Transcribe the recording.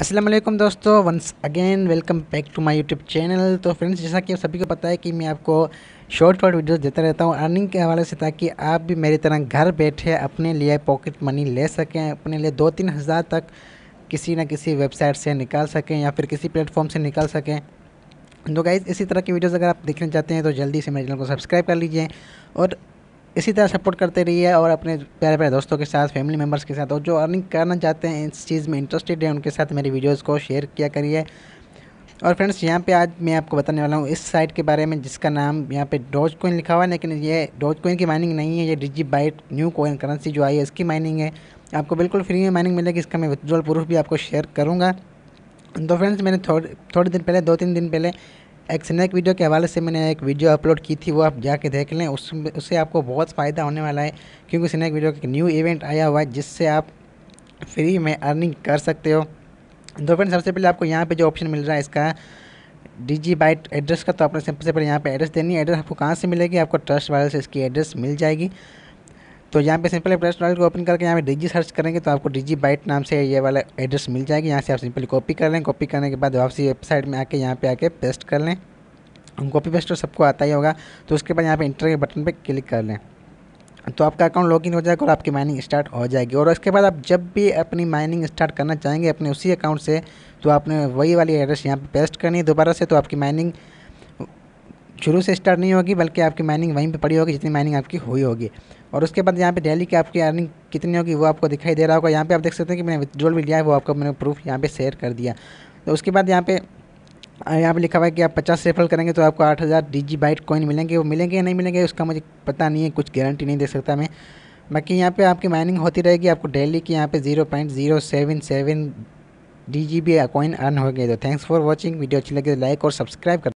असलम दोस्तों once again welcome back to my YouTube channel तो friends जैसा कि आप सभी को पता है कि मैं आपको शॉर्ट शॉर्ट वीडियोस देता रहता हूँ अर्निंग के हवाले से ताकि आप भी मेरी तरह घर बैठे अपने लिए पॉकेट मनी ले सकें अपने लिए दो तीन हज़ार तक किसी न किसी वेबसाइट से निकाल सकें या फिर किसी प्लेटफॉर्म से निकाल सकें तो गाइज़ इसी तरह की वीडियोज़ अगर आप देखना चाहते हैं तो जल्दी से मेरे चैनल को सब्सक्राइब कर लीजिए और इसी तरह सपोर्ट करते रहिए और अपने प्यारे प्यारे दोस्तों के साथ फैमिली मेम्बर्स के साथ और जो अर्निंग करना चाहते हैं इस चीज़ में इंटरेस्टेड है उनके साथ मेरी वीडियोज़ को शेयर किया करिए और फ्रेंड्स यहाँ पे आज मैं आपको बताने वाला हूँ इस साइट के बारे में जिसका नाम यहाँ पे डोज कोइन लिखा हुआ है लेकिन ये डोज कोइन की माइनिंग नहीं है ये DigiByte new coin currency जो आई है इसकी माइनिंग है आपको बिल्कुल फ्री में माइनिंग मिलेगी इसका मैं विद्रोल प्रूफ भी आपको शेयर करूँगा तो फ्रेंड्स मैंने थोड़ी थोड़े दिन पहले दो तीन दिन पहले एक स्नैक वीडियो के हवाले से मैंने एक वीडियो अपलोड की थी वो आप जाके देख लें उस उससे आपको बहुत फ़ायदा होने वाला है क्योंकि स्नैक वीडियो का एक न्यू इवेंट आया हुआ है जिससे आप फ्री में अर्निंग कर सकते हो दो तो फ्रेंड सबसे पहले आपको यहाँ पे जो ऑप्शन मिल रहा है इसका डी बाइट एड्रेस का तो आपने सबसे पहले यहाँ पे एड्रेस देनी है एड्रेस आपको कहाँ से मिलेगी आपको ट्रस्ट वाले से इसकी एड्रेस मिल जाएगी तो यहाँ पे सिंपल प्ले स्टोर को ओपन करके यहाँ पे डीजी सर्च करेंगे तो आपको डीजी बाइट नाम से ये वाला एड्रेस मिल जाएगी यहाँ से आप सिंपली कॉपी कर लें कॉपी करने के बाद वापसी वेबसाइट में आके यहाँ पे आके पेस्ट कर लें कॉपी पेस्ट तो सबको आता ही होगा तो उसके बाद यहाँ पे इंटर के बटन पर क्लिक कर लें तो आपका अकाउंट लॉगिन हो जाएगा और आपकी माइनिंग स्टार्ट हो जाएगी और उसके बाद आप जब भी अपनी माइनिंग स्टार्ट करना चाहेंगे अपने उसी अकाउंट से तो आपने वही वाली एड्रेस यहाँ पे पेस्ट करनी है दोबारा से तो आपकी माइनिंग शुरू से स्टार्ट नहीं होगी बल्कि आपकी माइनिंग वहीं पे पड़ी होगी जितनी माइनिंग आपकी हुई होगी और उसके बाद यहाँ पे डेली की आपकी अर्निंग कितनी होगी वो आपको दिखाई दे रहा होगा यहाँ पे आप देख सकते हैं कि मैंने विद्रोल भी लिया है वो आपको मैंने प्रूफ यहाँ पे शेयर कर दिया तो उसके बाद यहाँ पे यहाँ पे लिखा हुआ है कि आप पचास रेफल करेंगे तो आपको आठ हज़ार डी जी बाइट कॉइन मिलेंगे वो मिलेंगे या नहीं मिलेंगे उसका मुझे पता नहीं है कुछ गारंटी नहीं दे सकता मैं बाकी यहाँ पर आपकी माइनिंग होती रहेगी आपको डेली की यहाँ पे zero point zero seven seven D G B coin earn हो गए तो थैंक्स फॉर वॉचिंग वीडियो अच्छी लगे तो लाइक और सब्सक्राइब कर